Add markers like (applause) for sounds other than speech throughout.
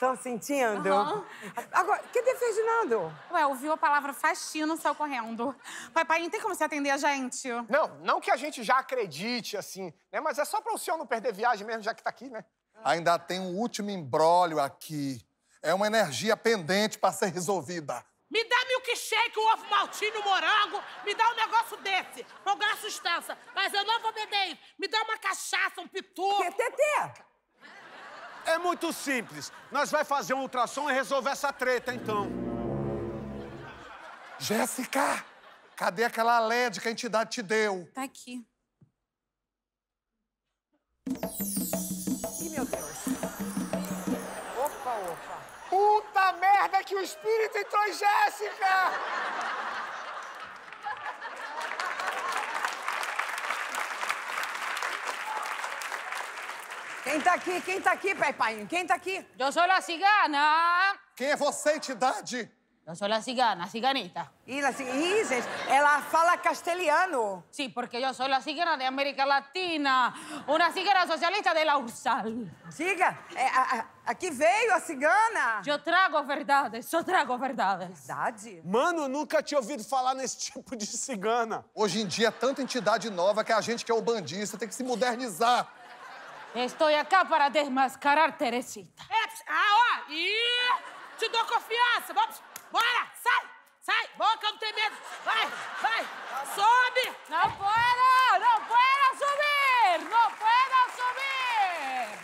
Estão sentindo? Uhum. Agora, o que é Ferdinando? Ué, ouviu a palavra faxina, saiu correndo. Papai, não tem como você atender a gente? Não, não que a gente já acredite, assim, né? Mas é só pra o senhor não perder viagem mesmo, já que tá aqui, né? Ainda tem um último embrólio aqui. É uma energia pendente para ser resolvida. Me dá milkshake, um ovo maltinho, um morango. Me dá um negócio desse. Pra ganhar sustância. Mas eu não vou beber isso. Me dá uma cachaça, um pitu. É Tetê! É muito simples. Nós vai fazer um ultrassom e resolver essa treta, então. Jéssica, cadê aquela LED que a entidade te deu? Tá aqui. Ih, meu Deus. Opa, opa. Puta merda que o espírito entrou em Jéssica! Quem tá aqui? Quem tá aqui, Pai Pai? Quem tá aqui? Eu sou a cigana. Quem é você, entidade? Eu sou a cigana, a ciganita. Ih, la, gente, ela fala castelhano. Sim, sí, porque eu sou a cigana de América Latina, uma cigana socialista de la Ursal. Siga, é, a, a, aqui veio a cigana. Eu trago verdades, só trago verdades. Verdade? Mano, nunca tinha ouvido falar nesse tipo de cigana. Hoje em dia, tanta entidade nova que a gente que é o bandista tem que se modernizar. Estou aqui para desmascarar Teresita. ah, ó, e te dou confiança. Vamos, bora, sai, sai. Boca, não tem medo. Vai, vai, sobe. Não puedo, não puedo subir, não puedo subir.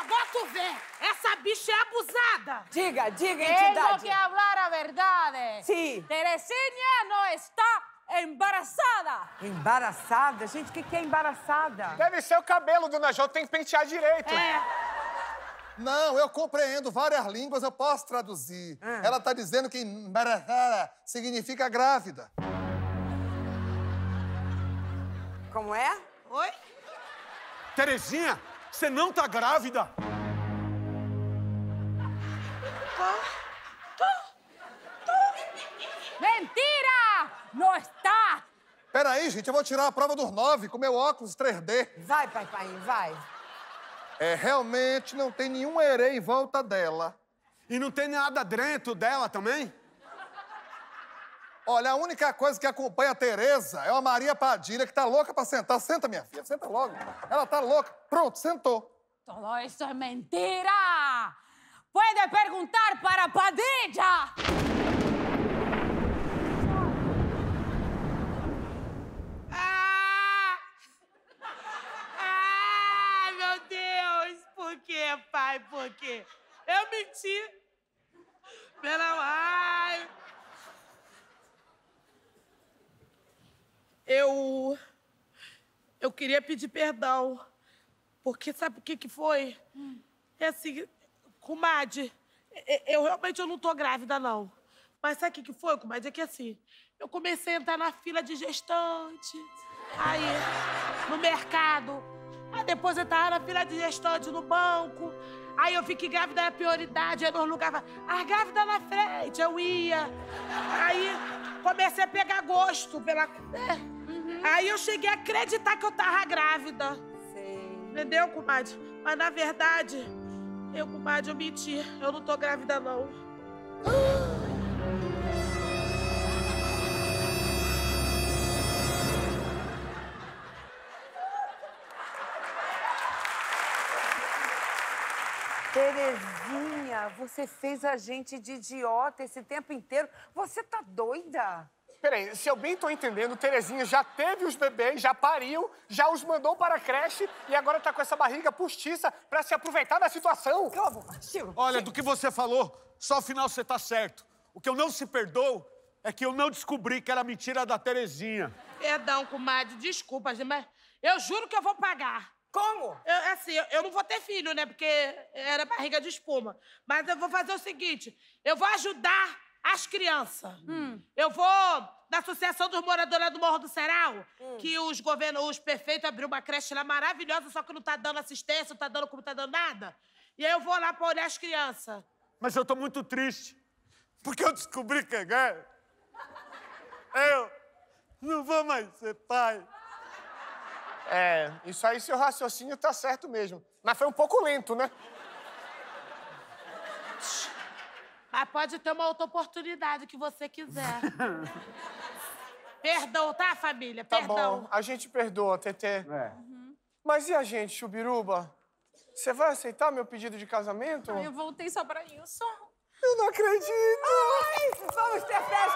Agora tu vê, essa bicha é abusada. Diga, diga, entidade. Tenho que falar a verdade. Sim. Teresinha não está embaraçada. Embaraçada? Gente, o que, que é embaraçada? Deve ser o cabelo, dona Jo, tem que pentear direito. É. Não, eu compreendo várias línguas, eu posso traduzir. Hum. Ela tá dizendo que embaraçada significa grávida. Como é? Oi? Terezinha, você não tá grávida? Tô. Tô. Tô. Mentira! Nós Peraí, gente, eu vou tirar a prova dos nove com meu óculos 3D. Vai, pai, pai, vai. É, realmente não tem nenhum herê em volta dela. E não tem nada dentro dela também? Olha, a única coisa que acompanha a Tereza é uma Maria Padilha que tá louca pra sentar. Senta, minha filha, senta logo. Ela tá louca. Pronto, sentou. Todo isso é mentira! Pode perguntar para Padilha! quê, é, pai? Por quê? Eu menti. Pela ai. Eu eu queria pedir perdão. Porque sabe o que que foi? Hum. É assim, comadre, eu realmente eu não tô grávida não. Mas sabe o que que foi, comadre? É que assim, eu comecei a entrar na fila de gestante. Aí, no mercado, depois eu estava na fila de gestante no banco. Aí eu vi que grávida era prioridade, aí no lugar, as ah, grávidas na frente, eu ia. Aí comecei a pegar gosto pela. Né? Uhum. Aí eu cheguei a acreditar que eu tava grávida. Sei. Entendeu, comadre? Mas na verdade, eu, comadre, eu menti. Eu não tô grávida, não. Terezinha, você fez a gente de idiota esse tempo inteiro. Você tá doida? Peraí, se eu bem tô entendendo, Terezinha já teve os bebês, já pariu, já os mandou para a creche e agora tá com essa barriga postiça para se aproveitar da situação. Calma, Chico. Olha, do que você falou, só afinal você tá certo. O que eu não se perdoo é que eu não descobri que era mentira da Terezinha. Perdão, comadre, desculpa, mas eu juro que eu vou pagar. Como? Eu, é assim, eu, não vou ter filho, né? Porque era barriga de espuma. Mas eu vou fazer o seguinte: eu vou ajudar as crianças. Hum. Eu vou da Associação dos Moradores do Morro do Serau, hum. que os governos, os prefeitos abriram uma creche lá maravilhosa, só que não tá dando assistência, não tá dando como tá dando nada. E aí eu vou lá pra olhar as crianças. Mas eu tô muito triste, porque eu descobri que é. Eu não vou mais ser pai. É, isso aí seu raciocínio tá certo mesmo. Mas foi um pouco lento, né? Mas pode ter uma outra oportunidade que você quiser. (laughs) Perdão, tá, família? Tá Perdão. bom, a gente perdoa, Tetê. É. Mas e a gente, Chubiruba? Você vai aceitar meu pedido de casamento? Ai, eu voltei só pra isso. Eu não acredito! Ai, vamos ter festa!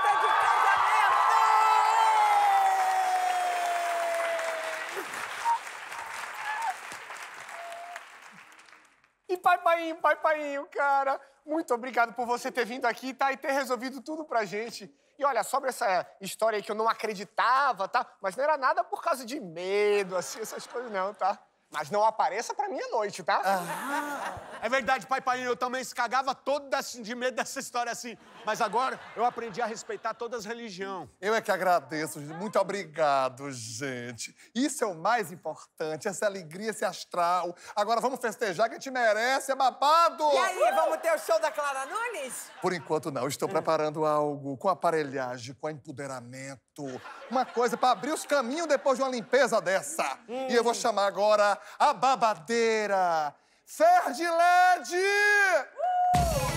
Pai paiinho, cara, muito obrigado por você ter vindo aqui, tá? E ter resolvido tudo pra gente. E olha, sobre essa história aí que eu não acreditava, tá? Mas não era nada por causa de medo, assim, essas coisas não, tá? Mas não apareça pra mim à noite, tá? Ah. É verdade, pai pai, eu também se cagava todo assim, de medo dessa história assim. Mas agora eu aprendi a respeitar todas as religiões. Eu é que agradeço, muito obrigado, gente. Isso é o mais importante, essa alegria, esse astral. Agora vamos festejar que a gente merece, é babado! E aí, vamos ter o show da Clara Nunes? Por enquanto não, estou preparando algo com aparelhagem, com empoderamento. Uma coisa para abrir os caminhos depois de uma limpeza dessa. Hum. E eu vou chamar agora a babadeira. Ferdi LED! Uh!